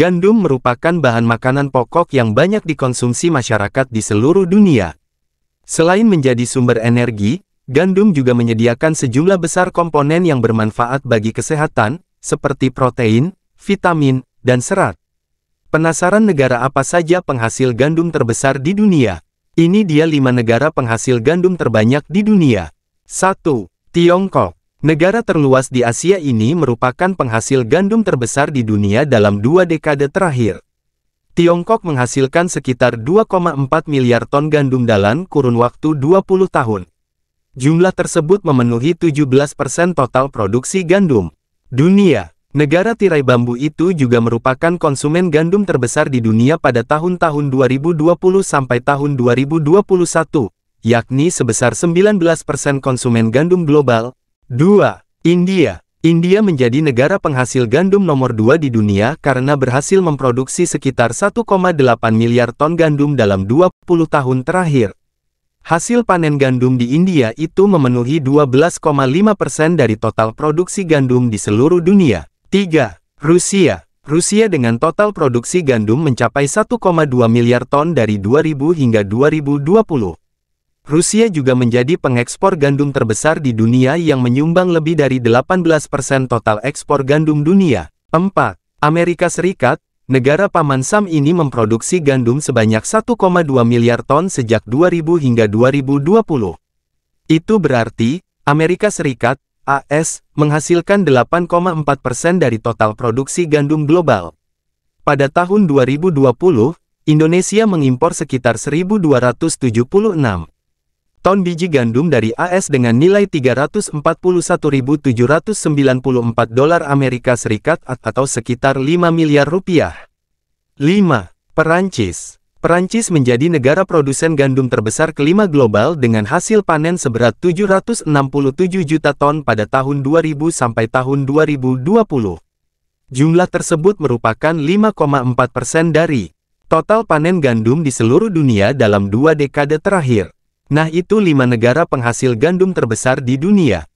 Gandum merupakan bahan makanan pokok yang banyak dikonsumsi masyarakat di seluruh dunia. Selain menjadi sumber energi, gandum juga menyediakan sejumlah besar komponen yang bermanfaat bagi kesehatan, seperti protein, vitamin, dan serat. Penasaran negara apa saja penghasil gandum terbesar di dunia? Ini dia lima negara penghasil gandum terbanyak di dunia. 1. Tiongkok Negara terluas di Asia ini merupakan penghasil gandum terbesar di dunia dalam dua dekade terakhir. Tiongkok menghasilkan sekitar 2,4 miliar ton gandum dalam kurun waktu 20 tahun. Jumlah tersebut memenuhi 17% total produksi gandum. Dunia, negara tirai bambu itu juga merupakan konsumen gandum terbesar di dunia pada tahun-tahun 2020 sampai tahun 2021, yakni sebesar 19% persen konsumen gandum global, 2. India India menjadi negara penghasil gandum nomor dua di dunia karena berhasil memproduksi sekitar 1,8 miliar ton gandum dalam 20 tahun terakhir. Hasil panen gandum di India itu memenuhi 12,5 persen dari total produksi gandum di seluruh dunia. 3. Rusia Rusia dengan total produksi gandum mencapai 1,2 miliar ton dari 2000 hingga 2020. Rusia juga menjadi pengekspor gandum terbesar di dunia yang menyumbang lebih dari 18% total ekspor gandum dunia. 4. Amerika Serikat, negara Paman Sam ini memproduksi gandum sebanyak 1,2 miliar ton sejak 2000 hingga 2020. Itu berarti, Amerika Serikat, AS, menghasilkan 8,4% dari total produksi gandum global. Pada tahun 2020, Indonesia mengimpor sekitar 1276 ton biji gandum dari AS dengan nilai 341.794 dolar Amerika Serikat atau sekitar 5 miliar rupiah. 5. Perancis Perancis menjadi negara produsen gandum terbesar kelima global dengan hasil panen seberat 767 juta ton pada tahun 2000 sampai tahun 2020. Jumlah tersebut merupakan 5,4 persen dari total panen gandum di seluruh dunia dalam dua dekade terakhir. Nah itu lima negara penghasil gandum terbesar di dunia.